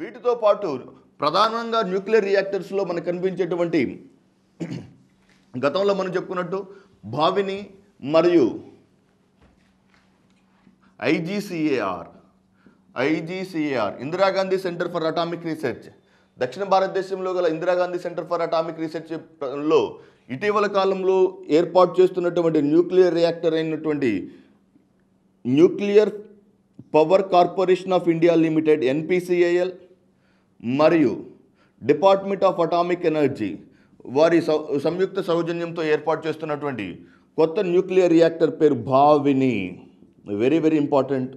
వీటితో పాటు ప్రధానంగా న్యూక్లియర్ రియాక్టర్స్లో మనకు కనిపించేటువంటి గతంలో మనం చెప్పుకున్నట్టు భావిని మరియు IGCAR IGCAR Indira Gandhi centre for atomic research దక్షిణ భారతదేశంలో గల ఇందిరాగాంధీ సెంటర్ ఫర్ అటామిక్ రీసెర్చ్లో ఇటీవల కాలంలో ఏర్పాటు చేస్తున్నటువంటి న్యూక్లియర్ రియాక్టర్ అయినటువంటి nuclear power corporation of India limited NPCIL మరియు డిపార్ట్మెంట్ ఆఫ్ అటామిక్ ఎనర్జీ వారి సంయుక్త సౌజన్యంతో ఏర్పాటు చేస్తున్నటువంటి కొత్త న్యూక్లియర్ రియాక్టర్ పేరు Bhavini very very important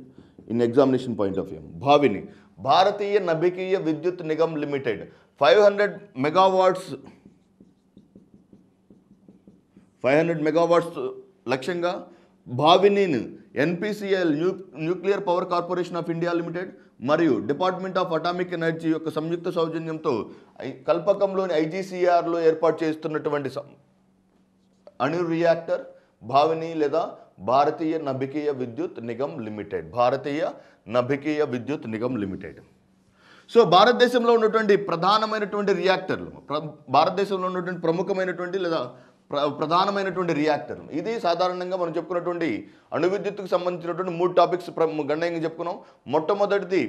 in examination point of view Bhavini Bharatiya Nabhikiya Vidyut Nigam limited five hundred megawatts five hundred megawatts లక్ష్యంగా భావినిని NPCIL nuclear power corporation of India limited మరియు డిపార్ట్మెంట్ ఆఫ్ అటామిక్ ఎనర్జీ యొక్క సంయుక్త సౌజన్యంతో కల్పకంలోని ఐజీసీఆర్లో ఏర్పాటు చేస్తున్నటువంటి అణు రియాక్టర్ భావిని లేదా భారతీయ నభికీయ విద్యుత్ నిగమ్ లిమిటెడ్ భారతీయ నభికీయ విద్యుత్ నిగమ్ లిమిటెడ్ సో భారతదేశంలో ఉన్నటువంటి ప్రధానమైనటువంటి రియాక్టర్లు భారతదేశంలో ఉన్నటువంటి ప్రముఖమైనటువంటి లేదా ప్రధానమైనటువంటి రియాక్టర్ ఇది సాధారణంగా మనం చెప్పుకున్నటువంటి అణు విద్యుత్కు సంబంధించినటువంటి మూడు టాపిక్స్ గణనీయంగా చెప్పుకున్నాం మొట్టమొదటిది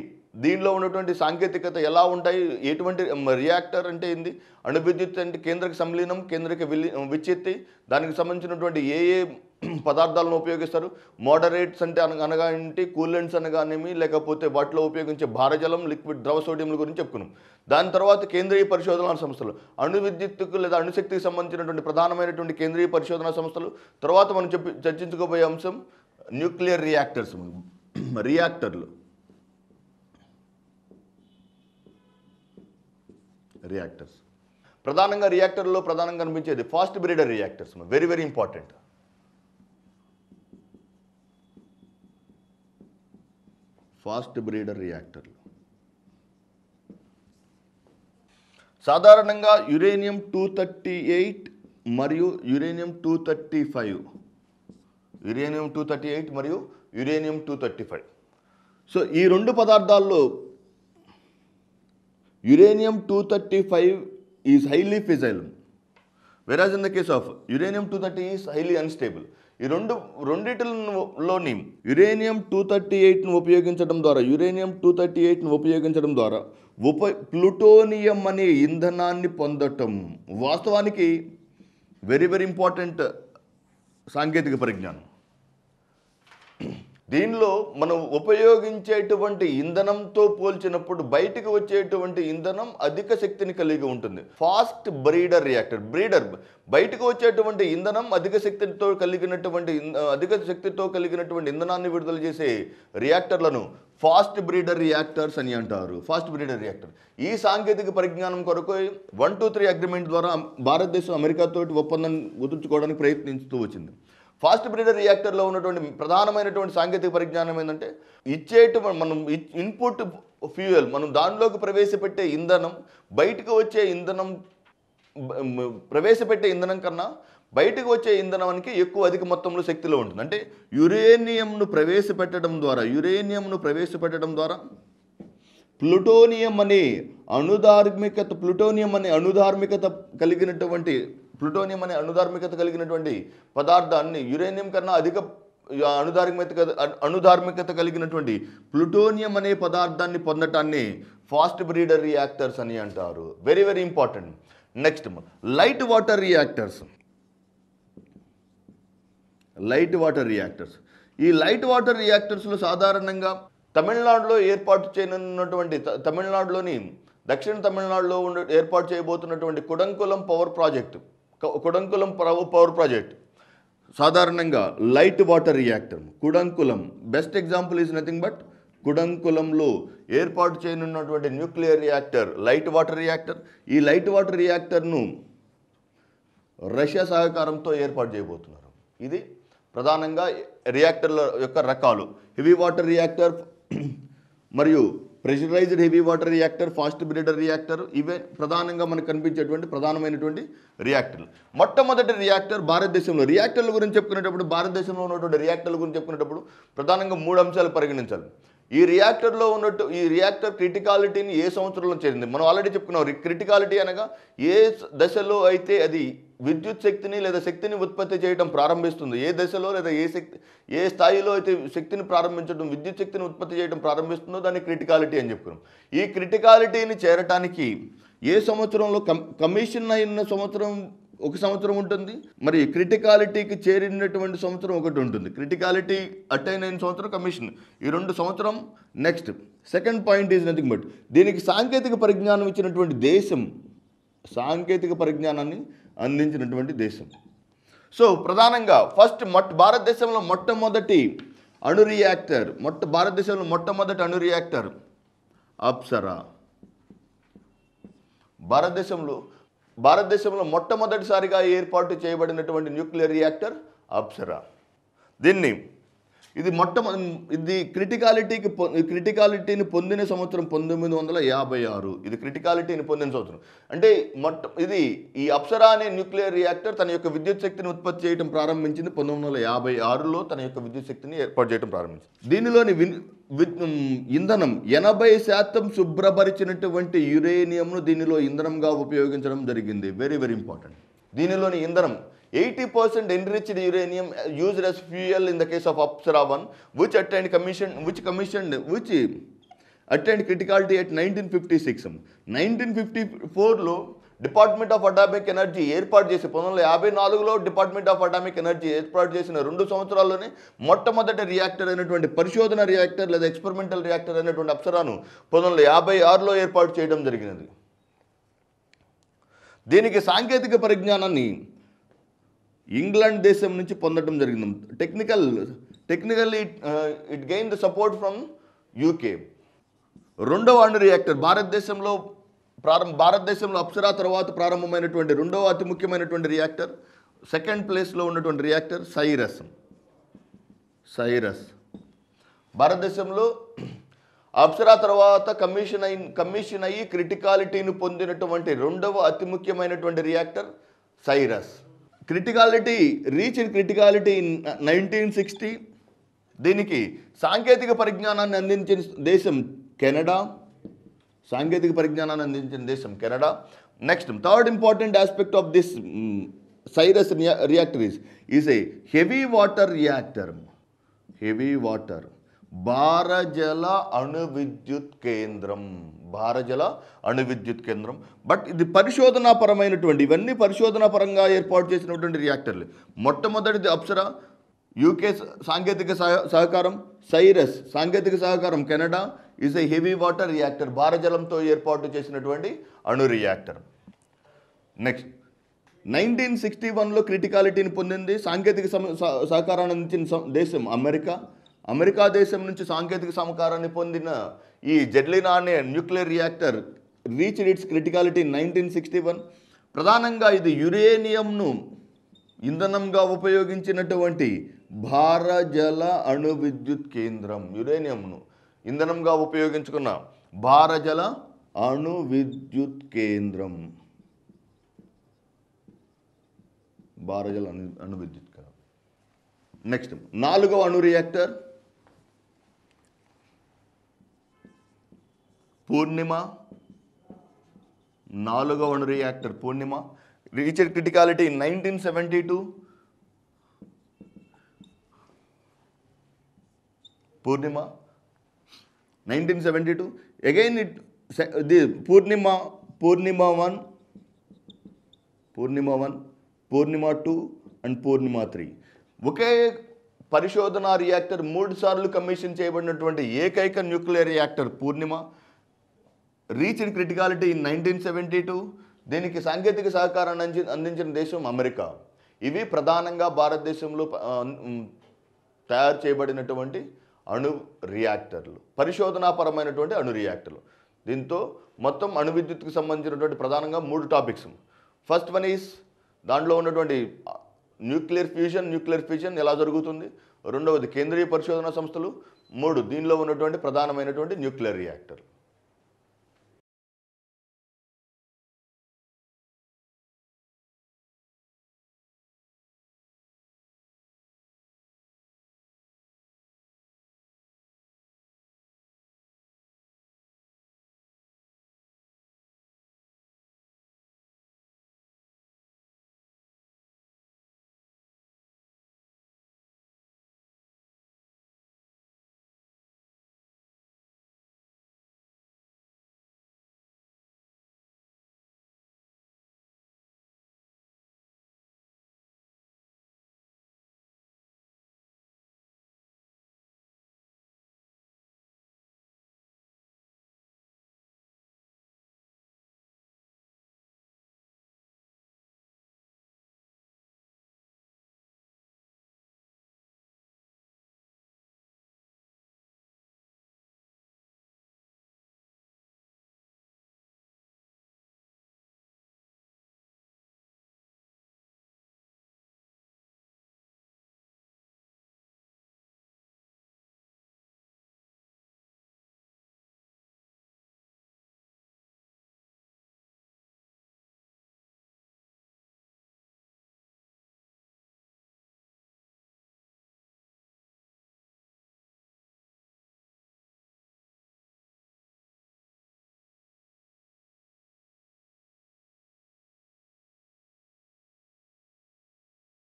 దీనిలో ఉన్నటువంటి సాంకేతికత ఎలా ఉంటాయి ఎటువంటి రియాక్టర్ అంటే ఏంది అణు విద్యుత్ అంటే కేంద్రకి సంలీనం కేంద్రకి విలి విచ్చెత్తి దానికి సంబంధించినటువంటి ఏ ఏ పదార్థాలను ఉపయోగిస్తారు మోడరేట్స్ అంటే అనగా ఏంటి కూలెంట్స్ అనగానేమి లేకపోతే వాటిలో ఉపయోగించే భారజలం లిక్విడ్ ద్రవ సోడియంల గురించి చెప్పుకున్నాం దాని తర్వాత కేంద్రీయ పరిశోధనా సంస్థలు అణు విద్యుత్తుకు లేదా అణుశక్తికి సంబంధించినటువంటి ప్రధానమైనటువంటి కేంద్రీయ పరిశోధనా సంస్థలు తర్వాత మనం చెప్పి చర్చించుకోబోయే అంశం న్యూక్లియర్ రియాక్టర్స్ రియాక్టర్లు రియాక్టర్స్ ప్రధానంగా రియాక్టర్లో ప్రధానంగా కనిపించేది fast breeder reactors very very important fast breeder రియాక్టర్లు సాధారణంగా యురేనియం టూ థర్టీ ఎయిట్ మరియు uranium two thirty five uranium two thirty eight మరియు uranium two thirty five so ఈ రెండు పదార్థాల్లో uranium two thirty five is highly fissile whereas in the case of uranium two thirty is highly unstable ఈ రెండు రెండింటిలోని uranium two thirty ఎయిట్ను ఉపయోగించడం ద్వారా యురేనియం టూ థర్టీ ఎయిట్ను ఉపయోగించడం ద్వారా ఉప ప్లుటోనియం అనే ఇంధనాన్ని పొందటం వాస్తవానికి వెరీ వెరీ ఇంపార్టెంట్ సాంకేతిక పరిజ్ఞానం దీనిలో మనం ఉపయోగించేటువంటి ఇంధనంతో పోల్చినప్పుడు బయటకు వచ్చేటువంటి ఇంధనం అధిక శక్తిని కలిగి ఉంటుంది ఫాస్ట్ బ్రీడర్ రియాక్టర్ బ్రీడర్ బయటకు వచ్చేటువంటి ఇంధనం అధిక శక్తితో కలిగినటువంటి అధిక శక్తితో కలిగినటువంటి ఇంధనాన్ని విడుదల చేసే రియాక్టర్లను ఫాస్ట్ బ్రీడర్ రియాక్టర్స్ అని అంటారు ఫాస్ట్ బ్రీడర్ రియాక్టర్ ఈ సాంకేతిక పరిజ్ఞానం కొరకు వన్ టూ త్రీ అగ్రిమెంట్ ద్వారా భారతదేశం అమెరికాతో ఒప్పందం కుదుర్చుకోవడానికి ప్రయత్నిస్తూ వచ్చింది ఫాస్ట్ బ్రీడర్ రియాక్టర్లో ఉన్నటువంటి ప్రధానమైనటువంటి సాంకేతిక పరిజ్ఞానం ఏంటంటే ఇచ్చేటువంటి మనం ఇన్పుట్ ఫ్యూయల్ మనం దానిలోకి ప్రవేశపెట్టే ఇంధనం బయటకు వచ్చే ఇంధనం ప్రవేశపెట్టే ఇంధనం కన్నా బయటకు వచ్చే ఇంధనానికి ఎక్కువ అధిక మొత్తంలో శక్తిలో ఉంటుంది అంటే యురేనియంను ప్రవేశపెట్టడం ద్వారా యురేనియంను ప్రవేశపెట్టడం ద్వారా ప్లుటోనియం అనే అణుధార్మికత ప్లుటోనియం అనే అణుధార్మికత కలిగినటువంటి ప్లూటోనియం అనే అణుధార్మికత కలిగినటువంటి పదార్థాన్ని యురేనియం కన్నా అధిక అణుధార్మికత అణుధార్మికత కలిగినటువంటి ప్లూటోనియం అనే పదార్థాన్ని పొందటాన్ని ఫాస్ట్ బ్రీడర్ రియాక్టర్స్ అని అంటారు very very important next light water reactors light water reactors ఈ లైట్ వాటర్ రియాక్టర్స్లో సాధారణంగా తమిళనాడులో ఏర్పాటు చేయనున్నటువంటి తమిళనాడులోని దక్షిణ తమిళనాడులో ఉండే ఏర్పాటు చేయబోతున్నటువంటి Kudankulam power project Kudankulam power project సాధారణంగా light water reactor Kudankulam best example is nothing but కుడంకులంలో ఏర్పాటు చేయనున్నటువంటి nuclear reactor light water reactor ఈ లైట్ వాటర్ రియాక్టర్ను రష్యా సహకారంతో ఏర్పాటు చేయబోతున్నారు ఇది ప్రధానంగా రియాక్టర్ల యొక్క రకాలు హెవీ వాటర్ రియాక్టర్ మరియు pressurised heavy water reactor fast breeder reactor ఇవే ప్రధానంగా మనకు కనిపించేటువంటి ప్రధానమైనటువంటి రియాక్టర్లు మొట్టమొదటి రియాక్టర్ భారతదేశంలో రియాక్టర్ల గురించి చెప్పుకునేటప్పుడు భారతదేశంలో ఉన్నటువంటి రియాక్టర్ల గురించి చెప్పుకునేటప్పుడు ప్రధానంగా మూడు అంశాలు పరిగణించాలి ఈ రియాక్టర్లో ఉన్నట్టు ఈ రియాక్టర్ క్రిటికాలిటీని ఏ సంవత్సరంలో చేరింది మనం ఆల్రెడీ చెప్పుకున్నాం క్రిటికాలిటీ అనగా ఏ దశలో అయితే అది విద్యుత్ శక్తిని లేదా శక్తిని ఉత్పత్తి చేయడం ప్రారంభిస్తుంది ఏ దశలో లేదా ఏ శక్తి ఏ స్థాయిలో అయితే శక్తిని ప్రారంభించడం విద్యుత్ శక్తిని ఉత్పత్తి చేయడం ప్రారంభిస్తుందో దాన్ని క్రిటికాలిటీ అని చెప్పుకున్నాం ఈ క్రిటికాలిటీని చేరటానికి ఏ సంవత్సరంలో కమిషన్ అయిన సంవత్సరం ఒక సంవత్సరం ఉంటుంది మరి క్రిటికాలిటీకి చేరినటువంటి సంవత్సరం ఒకటి ఉంటుంది క్రిటికాలిటీ అటైన్ అయిన సంవత్సరం కమిషన్ ఈ రెండు సంవత్సరం next second point is nothing but దీనికి సాంకేతిక పరిజ్ఞానం ఇచ్చినటువంటి దేశం సాంకేతిక పరిజ్ఞానాన్ని అందించినటువంటి దేశం సో ప్రధానంగా ఫస్ట్ మొట్ట భారతదేశంలో మొట్టమొదటి అణు రియాక్టర్ మొట్ట భారతదేశంలో మొట్టమొదటి అణు రియాక్టర్ అప్సరా భారతదేశంలో భారతదేశంలో మొట్టమొదటిసారిగా ఏర్పాటు చేయబడినటువంటి న్యూక్లియర్ రియాక్టర్ అప్సరా దీన్ని ఇది మొట్టమొద ఇది క్రిటికాలిటీకి క్రిటికాలిటీని పొందిన సంవత్సరం పంతొమ్మిది వందల యాభై ఆరు ఇది క్రిటికాలిటీని పొందిన సంవత్సరం అంటే మొట్ట ఇది ఈ అప్సరా అనే న్యూక్లియర్ రియాక్టర్ తన యొక్క విద్యుత్ శక్తిని ఉత్పత్తి చేయడం ప్రారంభించింది పంతొమ్మిది వందల యాభై ఆరులో తన యొక్క విద్యుత్ శక్తిని ఏర్పాటు చేయడం ప్రారంభించింది దీనిలోని విన్ ఇంధనం ఎనభై శాతం శుభ్రపరిచినటువంటి యురేనియంను దీనిలో ఇంధనంగా ఉపయోగించడం జరిగింది వెరీ వెరీ ఇంపార్టెంట్ దీనిలోని ఇంధనం eighty percent enriched uranium use as fuel in the case of Apsara one which attend commission which commission which attend criticality at nineteen fifty six nineteen fifty ఫోర్లో డిపార్ట్మెంట్ ఆఫ్ అటామిక్ ఎనర్జీ ఏర్పాటు చేసి పంతొమ్మిది యాభై నాలుగులో department of atomic energy ఏర్పాటు చేసిన రెండు సంవత్సరాల్లోనే మొట్టమొదటి రియాక్టర్ అయినటువంటి పరిశోధన రియాక్టర్ లేదా ఎక్స్పెరిమెంటల్ రియాక్టర్ అయినటువంటి అప్సరాను పంతొమ్మిది యాభై ఆరులో ఏర్పాటు చేయడం జరిగినది దీనికి సాంకేతిక పరిజ్ఞానాన్ని ఇంగ్లాండ్ దేశం నుంచి పొందడం జరిగింది technical technically it it gain the support from UK రెండవ అండ్ రియాక్టర్ భారతదేశంలో ప్రారంభ భారతదేశంలో అప్సరా తర్వాత ప్రారంభమైనటువంటి రెండవ అతి ముఖ్యమైనటువంటి రియాక్టర్ సెకండ్ ప్లేస్లో ఉన్నటువంటి రియాక్టర్ సైరస్ సైరస్ భారతదేశంలో అప్సరా తర్వాత కమిషన్ అయి కమిషన్ అయ్యి క్రిటికాలిటీని పొందినటువంటి రెండవ అతి ముఖ్యమైనటువంటి reactor Cyrus criticality reach in criticality in nineteen sixty దీనికి సాంకేతిక పరిజ్ఞానాన్ని అందించిన దేశం కెనడా సాంకేతిక పరిజ్ఞానాన్ని అందించిన దేశం Canada next third important aspect of this Cyrus రియా reactor is is a heavy water reactor heavy water భారజల అణు విద్యుత్ కేంద్రం భారజల అణు విద్యుత్ కేంద్రం బట్ ఇది పరిశోధనాపరమైనటువంటి ఇవన్నీ పరిశోధనాపరంగా ఏర్పాటు చేసినటువంటి రియాక్టర్లు మొట్టమొదటిది అప్సరా యూకే సాంకేతిక సహకారం సైరస్ సాంకేతిక సహకారం Canada is a heavy water reactor భారజలంతో ఏర్పాటు చేసినటువంటి అణు రియాక్టర్ నెక్స్ట్ నైన్టీన్ సిక్స్టీ వన్లో క్రిటికాలిటీని పొందింది సాంకేతిక సహకారాన్ని అందించిన దేశం అమెరికా అమెరికా దేశం నుంచి సాంకేతిక సహకారాన్ని పొందిన ఈ జెడ్లినా అనే nuclear reactor reach its criticality nineteen sixty one ప్రధానంగా ఇది యురేనియంను ఇంధనంగా ఉపయోగించినటువంటి భారజల అణు విద్యుత్ కేంద్రం యురేనియంను ఇంధనంగా ఉపయోగించుకున్న భారజల అణు విద్యుత్ కేంద్రం భారజల అణు అణు విద్యుత్ కేంద్రం నెక్స్ట్ నాలుగవ అణు రియాక్టర్ పూర్ణిమ నాలుగవ అణు reactor Purnima reached criticality nineteen seventy two Purnima nineteen seventy two again it the Purnima Purnima one Purnima one Purnima two and Purnima three ఒకే పరిశోధన రియాక్టర్ మూడు సార్లు కమిషన్ చేయబడినటువంటి ఏకైక nuclear reactor Purnima reached criticality in nineteen seventy two దీనికి సాంకేతిక సహకారాన్ని అంది అందించిన దేశం అమెరికా ఇవి ప్రధానంగా భారతదేశంలో తయారు చేయబడినటువంటి అణు రియాక్టర్లు పరిశోధనాపరమైనటువంటి అణు రియాక్టర్లు దీంతో మొత్తం అణు విద్యుత్కు సంబంధించినటువంటి ప్రధానంగా మూడు టాపిక్స్ ఫస్ట్ వన్ ఈస్ దాంట్లో ఉన్నటువంటి న్యూక్లియర్ ఫ్యూజన్ న్యూక్లియర్ ఫ్యూజన్ ఎలా జరుగుతుంది రెండవది కేంద్రీయ పరిశోధనా సంస్థలు మూడు దీనిలో ఉన్నటువంటి ప్రధానమైనటువంటి న్యూక్లియర్ రియాక్టర్లు